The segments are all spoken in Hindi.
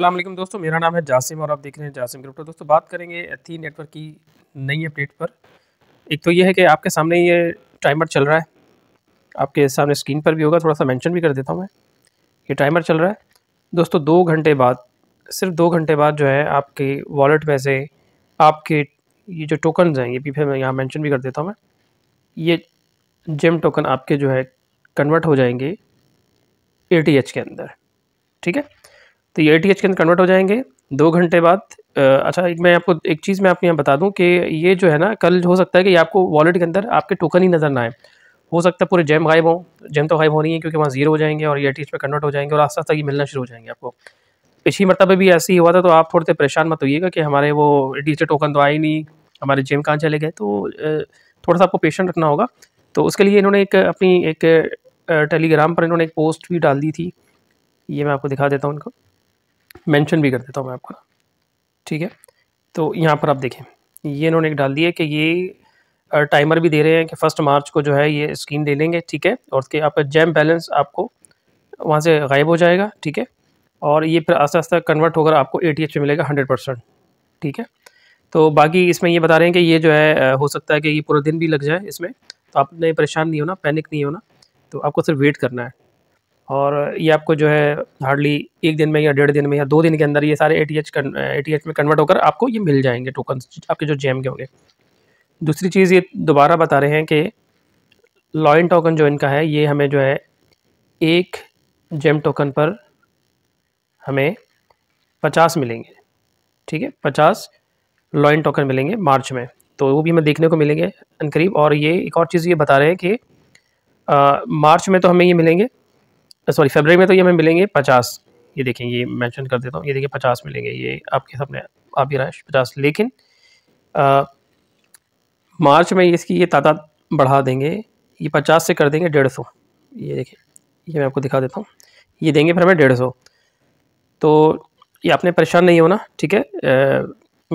अल्लाम दोस्तों मेरा नाम है जासिम और आप देख रहे हैं जासिम क्रिप्टो दोस्तों बात करेंगे एथी नेटवर्क की नई अपडेट पर एक तो ये है कि आपके सामने ये टाइमर चल रहा है आपके सामने स्क्रीन पर भी होगा थोड़ा सा मेंशन भी कर देता हूँ मैं ये टाइमर चल रहा है दोस्तों दो घंटे बाद सिर्फ दो घंटे बाद जो है आपके वॉलेट में से आपके ये जो टोकन हैं ये भी फिर मैं यहाँ मैंशन भी कर देता हूँ मैं ये जेम टोकन आपके जो है कन्वर्ट हो जाएंगे ए के अंदर ठीक है तो ये ए टी एच के अंदर कन्वर्ट हो जाएंगे दो घंटे बाद अच्छा एक मैं आपको एक चीज़ मैं आपको यहाँ बता दूँ कि ये जो है ना कल हो सकता है कि आपको वॉलेट के अंदर आपके टोकन ही नज़र ना आए हो सकता है पूरे जैम गायब हो जैम तो गायब हो रही है क्योंकि वहाँ जीरो हो जाएंगे और ये टी में कन्वर्ट हो जाएंगे और आस्ता आस्ता ये मिलना शुरू हो जाएंगे आपको पिछली मरतबे भी ऐसे ही हुआ था तो आप थोड़े से परेशान मत होइएगा कि हमारे वो डी टोकन तो आए नहीं हमारे जेम कहाँ चले गए तो थोड़ा सा आपको पेशेंट रखना होगा तो उसके लिए इन्होंने एक अपनी एक टेलीग्राम पर इन्होंने एक पोस्ट भी डाल दी थी ये मैं आपको दिखा देता हूँ उनको मेंशन भी कर देता हूँ मैं आपका ठीक है तो यहाँ पर आप देखें ये इन्होंने एक डाल दिया कि ये टाइमर भी दे रहे हैं कि फर्स्ट मार्च को जो है ये स्कीम ले लेंगे ठीक है और उसके आप जैम बैलेंस आपको वहाँ से गायब हो जाएगा ठीक है और ये फिर आस्ते आस्ते कन्वर्ट होकर आपको ए टी में मिलेगा हंड्रेड परसेंट ठीक है तो बाकी इसमें ये बता रहे हैं कि ये जो है हो सकता है कि ये पूरा दिन भी लग जाए इसमें तो आपने परेशान नहीं होना पैनिक नहीं होना तो आपको सिर्फ वेट करना है और ये आपको जो है हार्डली एक दिन में या डेढ़ दिन में या दो दिन के अंदर ये सारे ए टी एच में कन्वर्ट होकर आपको ये मिल जाएंगे टोकन आपके जो जेम के होंगे दूसरी चीज़ ये दोबारा बता रहे हैं कि लॉइन टोकन जो इनका है ये हमें जो है एक जेम टोकन पर हमें पचास मिलेंगे ठीक है पचास लॉइन टोकन मिलेंगे मार्च में तो वो भी हमें देखने को मिलेंगे करीब और ये एक और चीज़ ये बता रहे हैं कि आ, मार्च में तो हमें ये मिलेंगे सॉरी फेबररी में तो ये हमें मिलेंगे पचास ये देखेंगे ये मैंशन कर देता हूँ ये देखिए पचास मिलेंगे ये आपके सामने आप ही रहा पचास लेकिन आ, मार्च में इसकी ये तादाद बढ़ा देंगे ये पचास से कर देंगे डेढ़ सौ ये देखिए ये मैं आपको दिखा देता हूँ ये देंगे फिर हमें डेढ़ सौ तो ये आपने परेशान नहीं होना ठीक है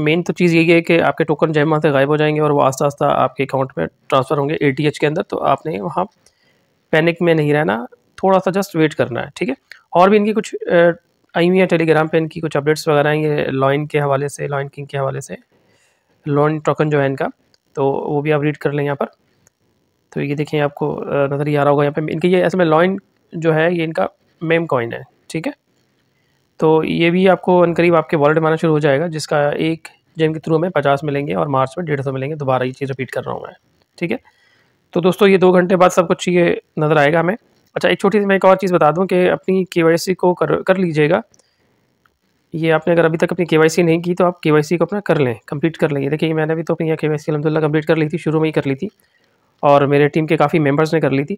मेन तो चीज़ यही है कि आपके टोकन जमा से गायब हो जाएंगे और वो आस्ता आस्ता आपके अकाउंट में ट्रांसफ़र होंगे ए के अंदर तो आपने वहाँ पैनिक में नहीं रहना थोड़ा सा जस्ट वेट करना है ठीक है और भी इनकी कुछ आई हुई है टेलीग्राम पे इनकी कुछ अपडेट्स वगैरह हैं ये लॉइन के हवाले से लॉइन किंग के हवाले से लॉन टोकन जो है इनका तो वो भी आप रीड कर लें यहाँ पर तो ये देखिए आपको नज़र ही आ रहा होगा यहाँ पर इनके ये ऐसे में लॉइन जो है ये इनका मेम कॉइन है ठीक है तो ये भी आपको करीब आपके वॉलेट में आना शुरू हो जाएगा जिसका एक जेम के थ्रू हमें पचास मिलेंगे और मार्च में डेढ़ सौ मिलेंगे दोबारा ये चीज़ रिपीट कर रहा हूँ मैं ठीक है तो दोस्तों ये दो घंटे बाद सब कुछ ये नज़र आएगा हमें अच्छा एक छोटी सी मैं एक और चीज़ बता दूँ कि अपनी के को कर कर लीजिएगा ये आपने अगर अभी तक अपनी के नहीं की तो आप के को अपना कर लें कंप्लीट कर लेंगे देखिए मैंने अभी तो अपनी के वाई सी कर ली थी शुरू में ही कर ली थी और मेरे टीम के काफ़ी मेम्बर्स ने कर ली थी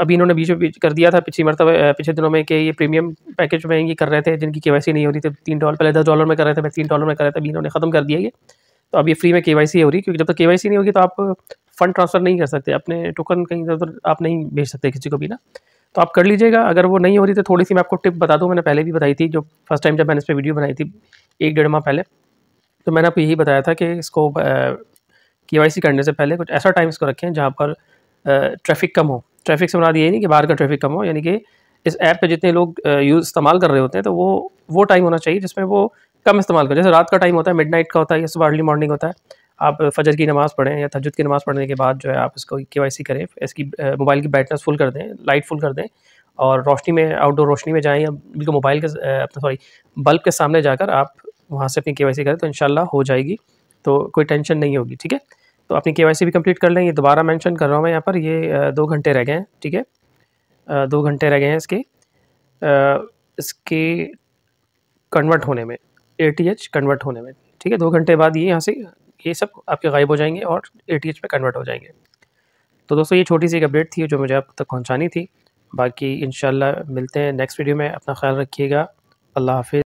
अभी इन्होंने बीच में बीच कर दिया था पिछली मरतब पिछले दिनों में कि ये प्रीमियम पैकेज में ये कर रहे थे जिनकी के नहीं हो रही थी तीन डॉलर पहले दस डॉलर में कर रहे थे मैं तीन डॉलर में कर रहे थे अभी इन्होंने ख़त्म कर दिया ये तो अब ये फ्री में के हो रही क्योंकि जब तक के नहीं होगी तो आप फ़ंड ट्रांसफ़र नहीं कर सकते अपने टोकन कहीं इधर उधर आप नहीं भेज सकते किसी को भी ना तो आप कर लीजिएगा अगर वो नहीं हो रही तो थोड़ी सी मैं आपको टिप बता दूँ मैंने पहले भी बताई थी जो फर्स्ट टाइम जब मैंने इस पर वीडियो बनाई थी एक डेढ़ माह पहले तो मैंने आपको यही बताया था कि इसको के करने से पहले कुछ ऐसा टाइम इसको रखें जहाँ पर ट्रैफिक कम हो ट्रैफिक से मुराद ये नहीं कि बाहर का ट्रैफिक कम हो यानी कि इस ऐप पे जितने लोग यूज़ इस्तेमाल कर रहे होते हैं तो वो वो टाइम होना चाहिए जिसमें वो कम इस्तेमाल करें जैसे रात का टाइम होता है मिडनाइट का होता है या सुबह अर्ली मॉर्निंग होता है आप फजर की नमाज़ पढ़ें या तजुद की नमाज़ पढ़ने के बाद जो है आप इसको के वाई सी करें इसकी मोबाइल की ब्राइटनेस फुल कर दें लाइट फुल कर दें और रोशनी में आउटडोर रोशनी में जाएँ या बिल्कुल मोबाइल के अपना सॉरी बल्ब के सामने जाकर आप वहाँ से अपनी के वाई सी करें तो इन हो जाएगी तो कोई टेंशन नहीं होगी ठीक है तो अपनी के वाई सी भी कम्प्लीट कर लें ये दोबारा मैंशन कर रहा हूँ मैं यहाँ पर ये दो घंटे रह गए हैं ठीक है दो घंटे रह गए हैं इसके इसके कन्वर्ट होने में ए टी एच कन्वर्ट होने में ठीक है दो घंटे बाद ये यहाँ से ये सब आपके गायब हो जाएंगे और ए में कन्वर्ट हो जाएंगे तो दोस्तों ये छोटी सी एक अपडेट थी जो मुझे आप तक पहुँचानी थी बाकी इन मिलते हैं नेक्स्ट वीडियो में अपना ख्याल रखिएगा अल्लाह हाफिज़